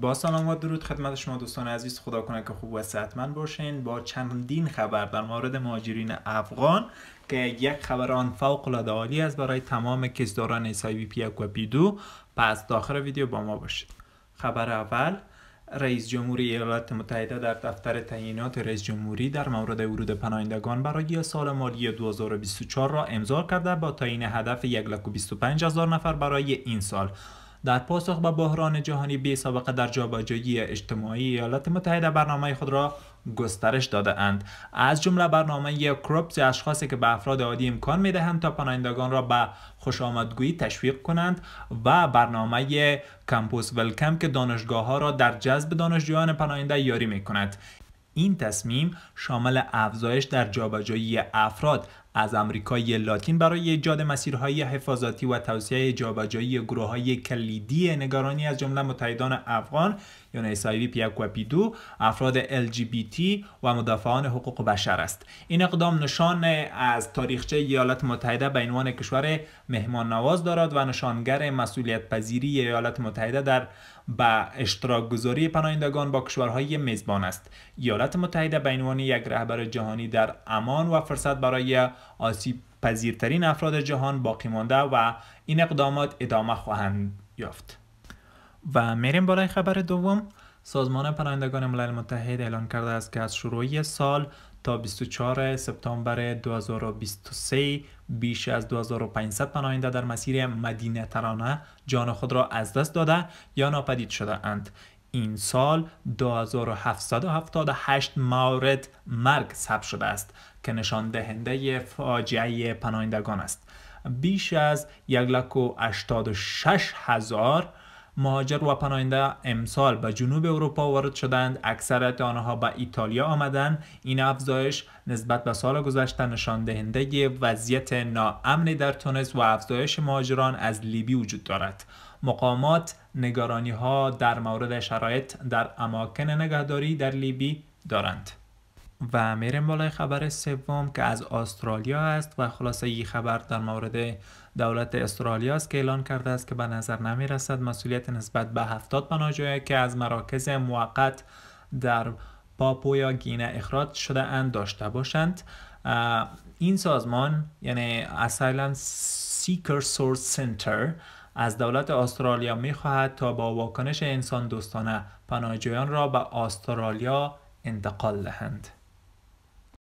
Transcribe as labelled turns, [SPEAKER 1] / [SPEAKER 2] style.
[SPEAKER 1] با سلام و درود خدمت شما دوستان عزیز خدا کنه که خوب و صحتمند باشین با چندین خبر در مورد مهاجرین افغان که یک خبر آن فوق العاده عالی است برای تمام کشداران ایسای بی پی و پی دو پس داخل ویدیو با ما باشید خبر اول رئیس جمهوری ایالات متحده در دفتر تعیینات رئیس جمهوری در مورد ورود پناهندگان برای سال مالی 2024 را امضا کرده با تعیین هدف 1.25 هزار نفر برای این سال در پاسخ به بحران جهانی بی سابقه در جابجایی اجتماعی ایالات متحده برنامه خود را گسترش داده اند از جمله برنامه کروپس اشخاصی که به افراد عادی امکان می دهند تا پناهندگان را به خوش آمدگویی تشویق کنند و برنامه کمپوس ولکم که دانشگاه ها را در جذب دانشجویان پناهنده یاری می کند این تصمیم شامل افزایش در جابجایی افراد از امریکای لاتین برای ایجاد مسیرهای حفاظتی و توسعه جابجایی گروههای کلیدی نگرانی از جمله متحدان افغان یعنی اسایوی پیاکوپیدو افراد تی و مدافعان حقوق بشر است این اقدام نشان از تاریخچه ایالات متحده به عنوان کشور مهمان نواز دارد و نشانگر مسئولیت پذیری ایالات متحده در به اشتراک گذاری پناهندگان با کشورهای میزبان است ایالات متحده به عنوان یک رهبر جهانی در امان و فرصت برای آسیب پذیرترین افراد جهان باقی مانده و این اقدامات ادامه خواهند یافت و میریم برای خبر دوم سازمان پرندگان ملل متحد اعلان کرده است که از شروع سال تا 24 سپتامبر 2023 بیش از 2500 پناهنده در مسیر مدینه ترانه جان خود را از دست داده یا ناپدید شده اند این سال 2778 مورد مرگ ثبت شده است که نشان دهنده فاجعه پناهندگان است بیش از 186 هزار مهاجر و پناهنده امسال به جنوب اروپا وارد شدند اکثریت آنها به ایتالیا آمدند این افزایش نسبت به سال گذشته نشان دهنده وضعیت ناامنی در تونس و افزایش مهاجران از لیبی وجود دارد مقامات نگرانی ها در مورد شرایط در اماکن نگهداری در لیبی دارند و میریم بالای خبر سوم که از استرالیا است و خلاصه این خبر در مورد دولت استرالیا است که اعلان کرده است که به نظر نمی رسد مسئولیت نسبت به هفتاد پناهجویی که از مراکز موقت در پاپویا گینه اخراج شده اند داشته باشند این سازمان یعنی اسایلن سیکر سورس سنتر از دولت استرالیا می خواهد تا با واکنش انسان دوستانه پناهجویان را به استرالیا انتقال دهند